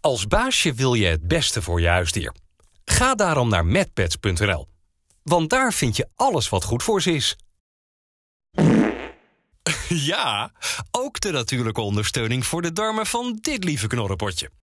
Als baasje wil je het beste voor je huisdier. Ga daarom naar medpets.nl, want daar vind je alles wat goed voor ze is. Ja, ook de natuurlijke ondersteuning voor de darmen van dit lieve knorrenpotje.